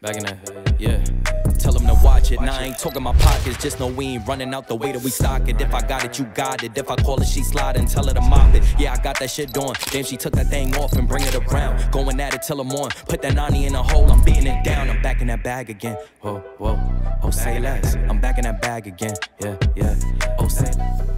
Back in that, yeah. Tell them to watch it. Watch now I ain't talking my pockets. Just know we ain't running out the way that we stock it. If I got it, you got it. If I call it, she slide and tell her to mop it. Yeah, I got that shit doing. Damn, she took that thing off and bring it around. Going at it till I'm on. Put that 90 in a hole, I'm beating it down. I'm back in that bag again. Whoa, whoa. Oh, say less. I'm back in that bag again. Yeah, yeah. Oh, say less.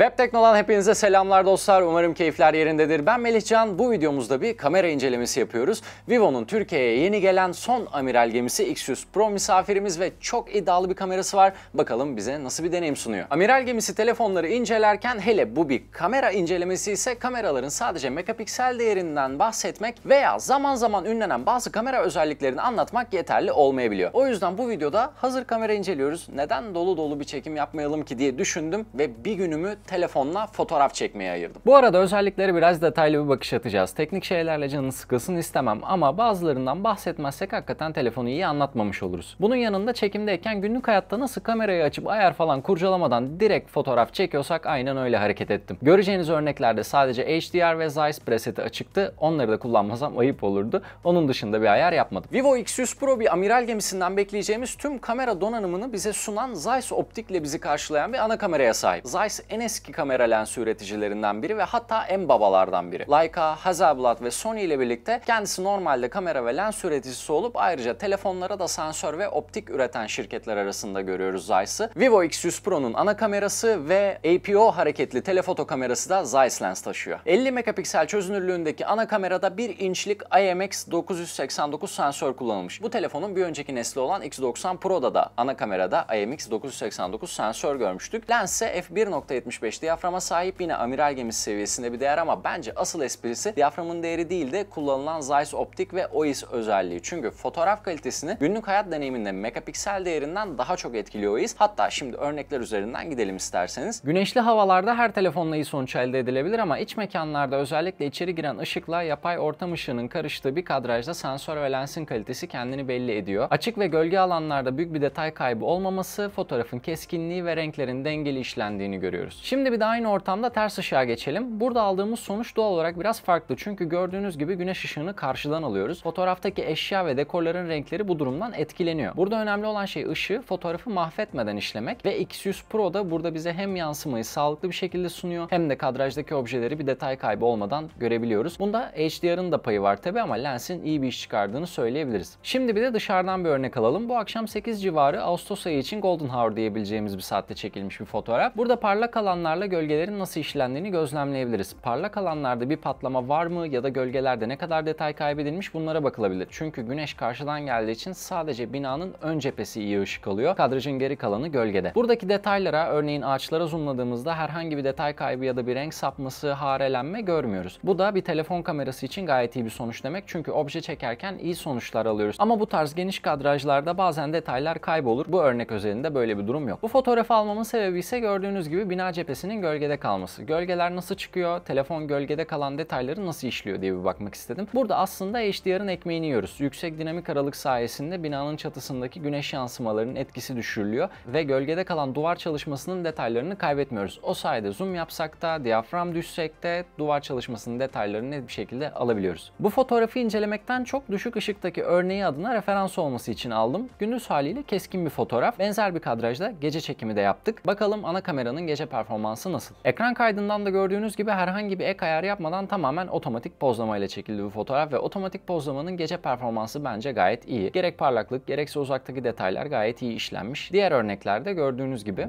Web Tekno'dan hepinize selamlar dostlar. Umarım keyifler yerindedir. Ben Melihcan. Bu videomuzda bir kamera incelemesi yapıyoruz. Vivo'nun Türkiye'ye yeni gelen son amiral gemisi X100 Pro misafirimiz ve çok iddialı bir kamerası var. Bakalım bize nasıl bir deneyim sunuyor. Amiral gemisi telefonları incelerken hele bu bir kamera incelemesi ise kameraların sadece megapiksel değerinden bahsetmek veya zaman zaman ünlenen bazı kamera özelliklerini anlatmak yeterli olmayabiliyor. O yüzden bu videoda hazır kamera inceliyoruz. Neden dolu dolu bir çekim yapmayalım ki diye düşündüm ve bir günümü telefonla fotoğraf çekmeye ayırdım. Bu arada özellikleri biraz detaylı bir bakış atacağız. Teknik şeylerle canını sıkılsın istemem ama bazılarından bahsetmezsek hakikaten telefonu iyi anlatmamış oluruz. Bunun yanında çekimdeyken günlük hayatta nasıl kamerayı açıp ayar falan kurcalamadan direkt fotoğraf çekiyorsak aynen öyle hareket ettim. Göreceğiniz örneklerde sadece HDR ve Zeiss preseti açıktı. Onları da kullanmasam ayıp olurdu. Onun dışında bir ayar yapmadım. Vivo X100 Pro bir amiral gemisinden bekleyeceğimiz tüm kamera donanımını bize sunan Zeiss optikle bizi karşılayan bir ana kameraya sahip. Zeiss NS eski kamera lens üreticilerinden biri ve hatta en babalardan biri. Leica, Hasselblad ve Sony ile birlikte kendisi normalde kamera ve lens üreticisi olup ayrıca telefonlara da sensör ve optik üreten şirketler arasında görüyoruz Zeiss'ı. Vivo X100 Pro'nun ana kamerası ve APO hareketli telefoto kamerası da Zeiss lens taşıyor. 50 megapiksel çözünürlüğündeki ana kamerada 1 inçlik IMX 989 sensör kullanılmış. Bu telefonun bir önceki nesli olan X90 Pro'da da ana kamerada IMX 989 sensör görmüştük. Lens ise f1.75 3.5 diyaframa sahip yine amiral gemisi seviyesinde bir değer ama bence asıl esprisi diyaframın değeri değil de kullanılan Zeiss optik ve OIS özelliği. Çünkü fotoğraf kalitesini günlük hayat deneyiminde megapiksel değerinden daha çok etkiliyor OIS. Hatta şimdi örnekler üzerinden gidelim isterseniz. Güneşli havalarda her telefonla iyi sonuç elde edilebilir ama iç mekanlarda özellikle içeri giren ışıkla yapay ortam ışığının karıştığı bir kadrajda sensör ve lensin kalitesi kendini belli ediyor. Açık ve gölge alanlarda büyük bir detay kaybı olmaması, fotoğrafın keskinliği ve renklerin dengeli işlendiğini görüyoruz. Şimdi Şimdi bir de aynı ortamda ters ışığa geçelim. Burada aldığımız sonuç doğal olarak biraz farklı çünkü gördüğünüz gibi güneş ışığını karşıdan alıyoruz. Fotoğraftaki eşya ve dekorların renkleri bu durumdan etkileniyor. Burada önemli olan şey ışığı fotoğrafı mahvetmeden işlemek ve X100 Pro da burada bize hem yansımayı sağlıklı bir şekilde sunuyor hem de kadrajdaki objeleri bir detay kaybı olmadan görebiliyoruz. Bunda HDR'ın da payı var tabi ama lensin iyi bir iş çıkardığını söyleyebiliriz. Şimdi bir de dışarıdan bir örnek alalım. Bu akşam 8 civarı Ağustos ayı için Golden Hour diyebileceğimiz bir saatte çekilmiş bir fotoğraf. Burada parlak alan alanlarla gölgelerin nasıl işlendiğini gözlemleyebiliriz. Parlak alanlarda bir patlama var mı ya da gölgelerde ne kadar detay kaybedilmiş bunlara bakılabilir. Çünkü güneş karşıdan geldiği için sadece binanın ön cephesi iyi ışık alıyor. Kadrajın geri kalanı gölgede. Buradaki detaylara örneğin ağaçlara zoomladığımızda herhangi bir detay kaybı ya da bir renk sapması, harelenme görmüyoruz. Bu da bir telefon kamerası için gayet iyi bir sonuç demek. Çünkü obje çekerken iyi sonuçlar alıyoruz. Ama bu tarz geniş kadrajlarda bazen detaylar kaybolur. Bu örnek özelinde böyle bir durum yok. Bu fotoğrafı almamın sebebi ise gördüğünüz gibi bina cephesi tepesinin gölgede kalması. Gölgeler nasıl çıkıyor? Telefon gölgede kalan detayları nasıl işliyor diye bir bakmak istedim. Burada aslında HDR'ın ekmeğini yiyoruz. Yüksek dinamik aralık sayesinde binanın çatısındaki güneş yansımalarının etkisi düşürülüyor ve gölgede kalan duvar çalışmasının detaylarını kaybetmiyoruz. O sayede zoom yapsak da, diyafram düşsek de duvar çalışmasının detaylarını net bir şekilde alabiliyoruz. Bu fotoğrafı incelemekten çok düşük ışıktaki örneği adına referans olması için aldım. Gündüz haliyle keskin bir fotoğraf. Benzer bir kadrajda gece çekimi de yaptık. Bakalım ana kameranın gece performansı performansı nasıl? Ekran kaydından da gördüğünüz gibi herhangi bir ek ayar yapmadan tamamen otomatik pozlama ile çekildi bu fotoğraf ve otomatik pozlamanın gece performansı bence gayet iyi. Gerek parlaklık gerekse uzaktaki detaylar gayet iyi işlenmiş. Diğer örneklerde gördüğünüz gibi.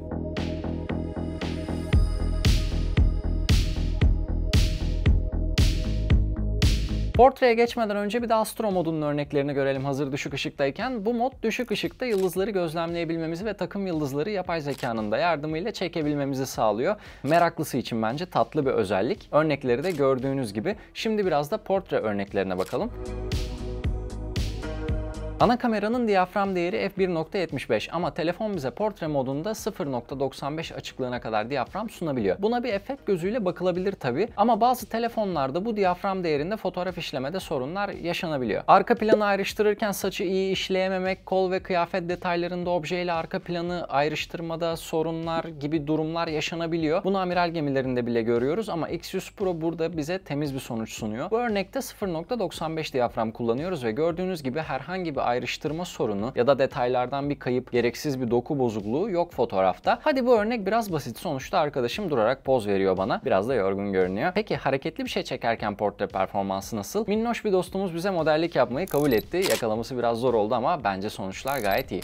Portreye geçmeden önce bir de astro modunun örneklerini görelim hazır düşük ışıktayken. Bu mod düşük ışıkta yıldızları gözlemleyebilmemizi ve takım yıldızları yapay zekanın da yardımıyla çekebilmemizi sağlıyor. Meraklısı için bence tatlı bir özellik. Örnekleri de gördüğünüz gibi. Şimdi biraz da portre örneklerine bakalım. Müzik Ana kameranın diyafram değeri f1.75 ama telefon bize portre modunda 0.95 açıklığına kadar diyafram sunabiliyor. Buna bir efekt gözüyle bakılabilir tabi ama bazı telefonlarda bu diyafram değerinde fotoğraf işlemede sorunlar yaşanabiliyor. Arka planı ayrıştırırken saçı iyi işleyememek, kol ve kıyafet detaylarında objeyle arka planı ayrıştırmada sorunlar gibi durumlar yaşanabiliyor. Bunu amiral gemilerinde bile görüyoruz ama X100 Pro burada bize temiz bir sonuç sunuyor. Bu örnekte 0.95 diyafram kullanıyoruz ve gördüğünüz gibi herhangi bir ayrıştırma sorunu ya da detaylardan bir kayıp, gereksiz bir doku bozukluğu yok fotoğrafta. Hadi bu örnek biraz basit. Sonuçta arkadaşım durarak poz veriyor bana. Biraz da yorgun görünüyor. Peki hareketli bir şey çekerken portre performansı nasıl? Minnoş bir dostumuz bize modellik yapmayı kabul etti. Yakalaması biraz zor oldu ama bence sonuçlar gayet iyi.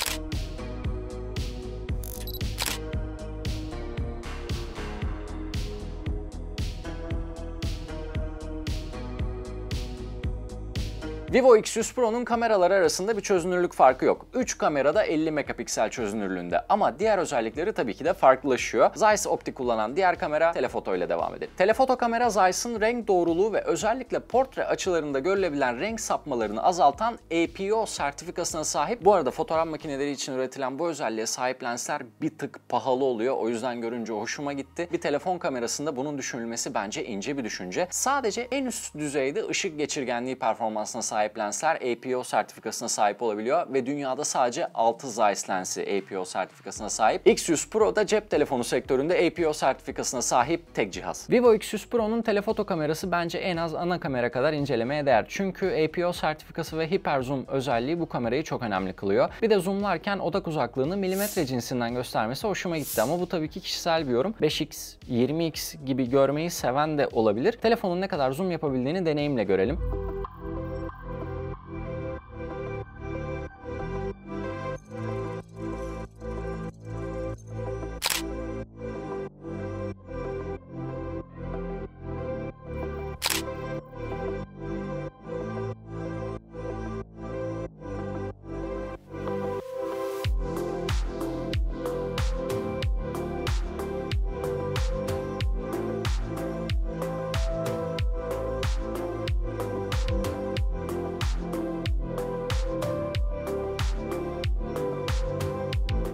Vivo X100 Pro'nun kameraları arasında bir çözünürlük farkı yok. 3 kamerada 50 megapiksel çözünürlüğünde ama diğer özellikleri tabii ki de farklılaşıyor. Zeiss optik kullanan diğer kamera telefoto ile devam edelim. Telefoto kamera Zeiss'ın renk doğruluğu ve özellikle portre açılarında görülebilen renk sapmalarını azaltan APO sertifikasına sahip. Bu arada fotoğraf makineleri için üretilen bu özelliğe sahip lensler bir tık pahalı oluyor. O yüzden görünce hoşuma gitti. Bir telefon kamerasında bunun düşünülmesi bence ince bir düşünce. Sadece en üst düzeyde ışık geçirgenliği performansına sahip sahiplenseler APO sertifikasına sahip olabiliyor ve dünyada sadece 6 Zeiss lensi APO sertifikasına sahip. X100 Pro da cep telefonu sektöründe APO sertifikasına sahip tek cihaz. Vivo X100 Pro'nun telefoto kamerası bence en az ana kamera kadar incelemeye değer. Çünkü APO sertifikası ve hiperzoom özelliği bu kamerayı çok önemli kılıyor. Bir de zoomlarken odak uzaklığını milimetre cinsinden göstermesi hoşuma gitti ama bu tabii ki kişisel bir yorum. 5x, 20x gibi görmeyi seven de olabilir. Telefonun ne kadar zoom yapabildiğini deneyimle görelim.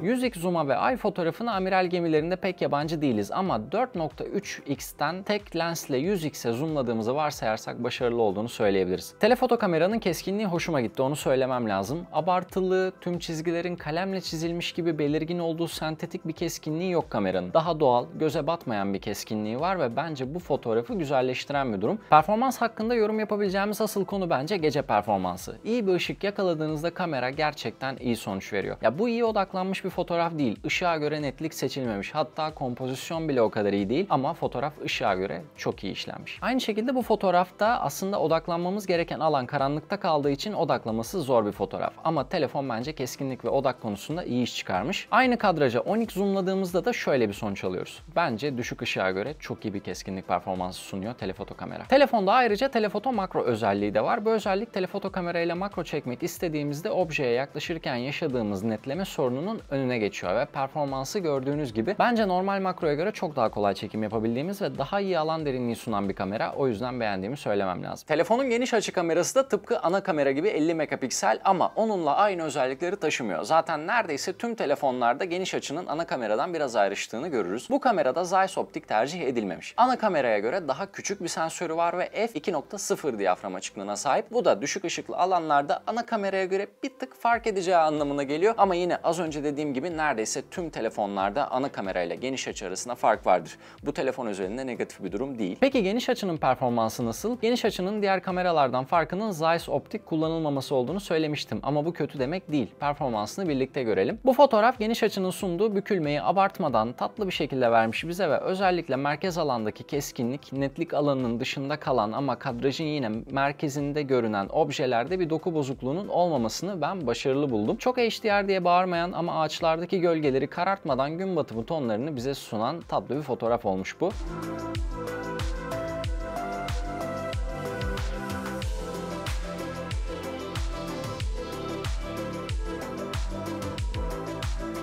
100x zoom'a ve ay fotoğrafına amiral gemilerinde pek yabancı değiliz ama 4.3x'ten tek lensle 100x'e zoomladığımızı varsayarsak başarılı olduğunu söyleyebiliriz. Telefoto kameranın keskinliği hoşuma gitti onu söylemem lazım. Abartılı, tüm çizgilerin kalemle çizilmiş gibi belirgin olduğu sentetik bir keskinliği yok kameranın. Daha doğal, göze batmayan bir keskinliği var ve bence bu fotoğrafı güzelleştiren bir durum. Performans hakkında yorum yapabileceğimiz asıl konu bence gece performansı. İyi bir ışık yakaladığınızda kamera gerçekten iyi sonuç veriyor. Ya bu iyi odaklanmış bir fotoğraf değil. Işığa göre netlik seçilmemiş. Hatta kompozisyon bile o kadar iyi değil ama fotoğraf ışığa göre çok iyi işlenmiş. Aynı şekilde bu fotoğrafta aslında odaklanmamız gereken alan karanlıkta kaldığı için odaklaması zor bir fotoğraf. Ama telefon bence keskinlik ve odak konusunda iyi iş çıkarmış. Aynı kadraja 10x zoomladığımızda da şöyle bir sonuç alıyoruz. Bence düşük ışığa göre çok iyi bir keskinlik performansı sunuyor telefoto kamera. Telefonda ayrıca telefoto makro özelliği de var. Bu özellik telefoto kamerayla makro çekmek istediğimizde objeye yaklaşırken yaşadığımız netleme sorununun önüne bölümüne geçiyor ve performansı gördüğünüz gibi bence normal makroya göre çok daha kolay çekim yapabildiğimiz ve daha iyi alan derinliği sunan bir kamera. O yüzden beğendiğimi söylemem lazım. Telefonun geniş açı kamerası da tıpkı ana kamera gibi 50 megapiksel ama onunla aynı özellikleri taşımıyor. Zaten neredeyse tüm telefonlarda geniş açının ana kameradan biraz ayrıştığını görürüz. Bu kamerada Zeiss optik tercih edilmemiş. Ana kameraya göre daha küçük bir sensörü var ve f2.0 diyafram açıklığına sahip. Bu da düşük ışıklı alanlarda ana kameraya göre bir tık fark edeceği anlamına geliyor ama yine az önce dediğim dediğim gibi neredeyse tüm telefonlarda ana kamerayla geniş açı arasında fark vardır. Bu telefon üzerinde negatif bir durum değil. Peki geniş açının performansı nasıl? Geniş açının diğer kameralardan farkının Zeiss optik kullanılmaması olduğunu söylemiştim ama bu kötü demek değil. Performansını birlikte görelim. Bu fotoğraf geniş açının sunduğu bükülmeyi abartmadan tatlı bir şekilde vermiş bize ve özellikle merkez alandaki keskinlik netlik alanının dışında kalan ama kadrajın yine merkezinde görünen objelerde bir doku bozukluğunun olmamasını ben başarılı buldum. Çok HDR diye bağırmayan ama ağaç ağaçlardaki gölgeleri karartmadan gün batımı tonlarını bize sunan tatlı bir fotoğraf olmuş bu.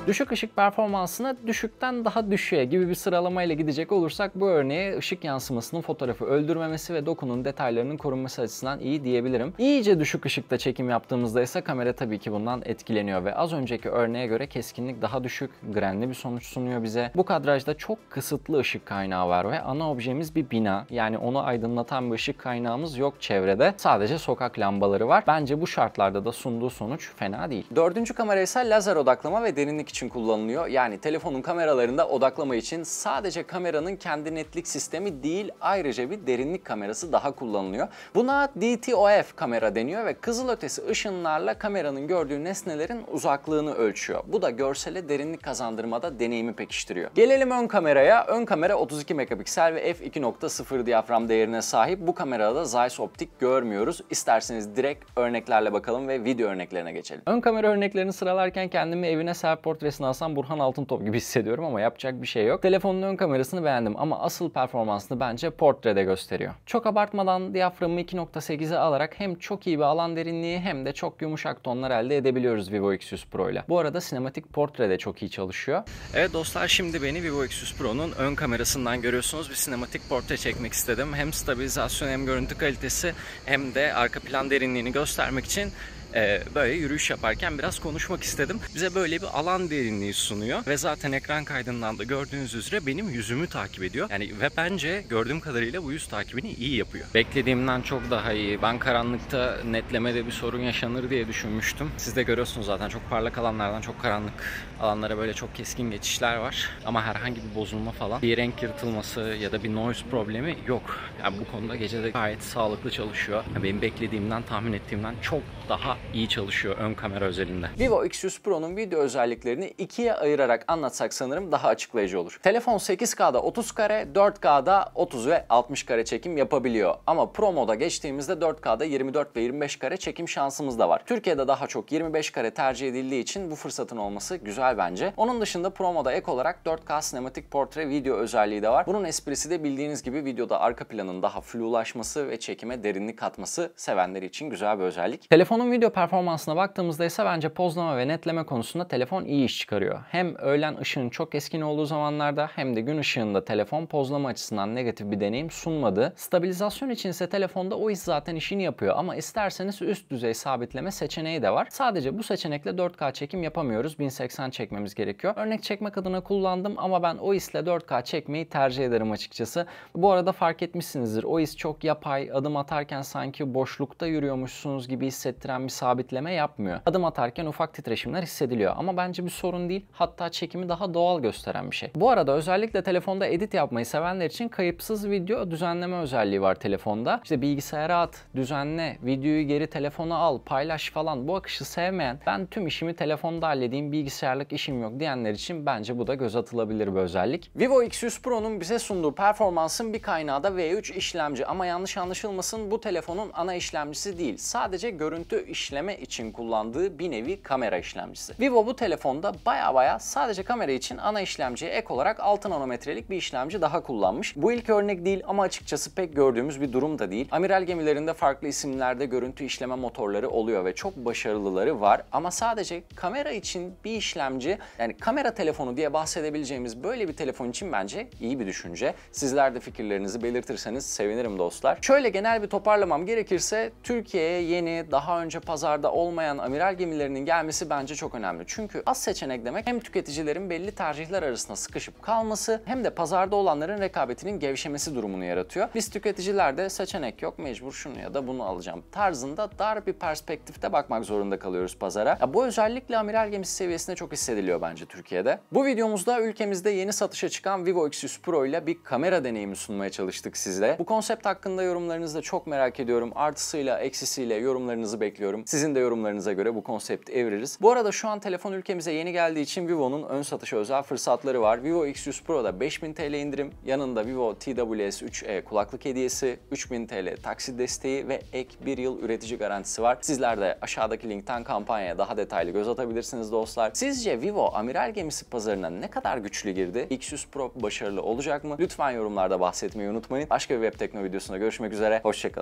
Düşük ışık performansına düşükten daha düşüğe gibi bir sıralamayla gidecek olursak bu örneğe ışık yansımasının fotoğrafı öldürmemesi ve dokunun detaylarının korunması açısından iyi diyebilirim. İyice düşük ışıkta çekim yaptığımızda ise kamera tabii ki bundan etkileniyor ve az önceki örneğe göre keskinlik daha düşük, grenli bir sonuç sunuyor bize. Bu kadrajda çok kısıtlı ışık kaynağı var ve ana objemiz bir bina. Yani onu aydınlatan bir ışık kaynağımız yok çevrede. Sadece sokak lambaları var. Bence bu şartlarda da sunduğu sonuç fena değil. Dördüncü kamera ise lazer odaklama ve derinlik için kullanılıyor. Yani telefonun kameralarında odaklama için sadece kameranın kendi netlik sistemi değil ayrıca bir derinlik kamerası daha kullanılıyor. Buna DTOF kamera deniyor ve kızılötesi ışınlarla kameranın gördüğü nesnelerin uzaklığını ölçüyor. Bu da görsele derinlik kazandırmada deneyimi pekiştiriyor. Gelelim ön kameraya. Ön kamera 32 megapiksel ve f2.0 diyafram değerine sahip. Bu kamerada Zeiss optik görmüyoruz. İsterseniz direkt örneklerle bakalım ve video örneklerine geçelim. Ön kamera örneklerini sıralarken kendimi evine self stresini asan Burhan Altıntop gibi hissediyorum ama yapacak bir şey yok. Telefonun ön kamerasını beğendim ama asıl performansını bence portrede gösteriyor. Çok abartmadan diyaframı 2.8'e alarak hem çok iyi bir alan derinliği hem de çok yumuşak tonlar elde edebiliyoruz Vivo X100 Pro ile. Bu arada sinematik portrede çok iyi çalışıyor. Evet dostlar şimdi beni Vivo X100 Pro'nun ön kamerasından görüyorsunuz. Bir sinematik portre çekmek istedim. Hem stabilizasyon hem görüntü kalitesi hem de arka plan derinliğini göstermek için e, böyle yürüyüş yaparken biraz konuşmak istedim. Bize böyle bir alan derinliği sunuyor ve zaten ekran kaydından da gördüğünüz üzere benim yüzümü takip ediyor. Yani ve bence gördüğüm kadarıyla bu yüz takibini iyi yapıyor. Beklediğimden çok daha iyi. Ben karanlıkta netlemede bir sorun yaşanır diye düşünmüştüm. Siz de görüyorsunuz zaten çok parlak alanlardan çok karanlık alanlara böyle çok keskin geçişler var. Ama herhangi bir bozulma falan, bir renk yırtılması ya da bir noise problemi yok. Yani bu konuda gecede gayet sağlıklı çalışıyor. Yani benim beklediğimden, tahmin ettiğimden çok daha daha iyi çalışıyor ön kamera özelinde. Vivo X100 Pro'nun video özelliklerini ikiye ayırarak anlatsak sanırım daha açıklayıcı olur. Telefon 8K'da 30 kare, 4K'da 30 ve 60 kare çekim yapabiliyor. Ama Pro moda geçtiğimizde 4K'da 24 ve 25 kare çekim şansımız da var. Türkiye'de daha çok 25 kare tercih edildiği için bu fırsatın olması güzel bence. Onun dışında Pro moda ek olarak 4K sinematik portre video özelliği de var. Bunun esprisi de bildiğiniz gibi videoda arka planın daha flulaşması ve çekime derinlik katması sevenleri için güzel bir özellik. Telefonun video Video performansına baktığımızda ise bence pozlama ve netleme konusunda telefon iyi iş çıkarıyor. Hem öğlen ışığın çok eskin olduğu zamanlarda hem de gün ışığında telefon pozlama açısından negatif bir deneyim sunmadı. Stabilizasyon için ise telefonda o his zaten işini yapıyor ama isterseniz üst düzey sabitleme seçeneği de var. Sadece bu seçenekle 4K çekim yapamıyoruz. 1080 çekmemiz gerekiyor. Örnek çekmek adına kullandım ama ben o hisle 4K çekmeyi tercih ederim açıkçası. Bu arada fark etmişsinizdir. O çok yapay. Adım atarken sanki boşlukta yürüyormuşsunuz gibi hissettiren bir sabitleme yapmıyor. Adım atarken ufak titreşimler hissediliyor ama bence bir sorun değil. Hatta çekimi daha doğal gösteren bir şey. Bu arada özellikle telefonda edit yapmayı sevenler için kayıpsız video düzenleme özelliği var telefonda. İşte bilgisayara at, düzenle, videoyu geri telefona al, paylaş falan bu akışı sevmeyen ben tüm işimi telefonda halledeyim bilgisayarlık işim yok diyenler için bence bu da göz atılabilir bir özellik. Vivo X100 Pro'nun bize sunduğu performansın bir kaynağı da V3 işlemci ama yanlış anlaşılmasın bu telefonun ana işlemcisi değil. Sadece görüntü iş işleme için kullandığı bir nevi kamera işlemcisi. Vivo bu telefonda baya baya sadece kamera için ana işlemciye ek olarak 6 nanometrelik bir işlemci daha kullanmış. Bu ilk örnek değil ama açıkçası pek gördüğümüz bir durum da değil. Amiral gemilerinde farklı isimlerde görüntü işleme motorları oluyor ve çok başarılıları var ama sadece kamera için bir işlemci yani kamera telefonu diye bahsedebileceğimiz böyle bir telefon için bence iyi bir düşünce. Sizler de fikirlerinizi belirtirseniz sevinirim dostlar. Şöyle genel bir toparlamam gerekirse Türkiye'ye yeni daha önce pazar pazarda olmayan amiral gemilerinin gelmesi bence çok önemli. Çünkü az seçenek demek hem tüketicilerin belli tercihler arasında sıkışıp kalması hem de pazarda olanların rekabetinin gevşemesi durumunu yaratıyor. Biz tüketicilerde seçenek yok mecbur şunu ya da bunu alacağım tarzında dar bir perspektifte bakmak zorunda kalıyoruz pazara. Ya bu özellikle amiral gemisi seviyesinde çok hissediliyor bence Türkiye'de. Bu videomuzda ülkemizde yeni satışa çıkan Vivo X100 Pro ile bir kamera deneyimi sunmaya çalıştık sizlere. Bu konsept hakkında yorumlarınızı da çok merak ediyorum. Artısıyla, eksisiyle yorumlarınızı bekliyorum. Sizin de yorumlarınıza göre bu konsept eviririz. Bu arada şu an telefon ülkemize yeni geldiği için Vivo'nun ön satışa özel fırsatları var. Vivo X100 Pro'da 5000 TL indirim, yanında Vivo TWS 3e kulaklık hediyesi, 3000 TL taksit desteği ve ek 1 yıl üretici garantisi var. Sizler de aşağıdaki linkten kampanyaya daha detaylı göz atabilirsiniz dostlar. Sizce Vivo amiral gemisi pazarına ne kadar güçlü girdi? X100 Pro başarılı olacak mı? Lütfen yorumlarda bahsetmeyi unutmayın. Başka bir web tekno videosunda görüşmek üzere. Hoşçakalın.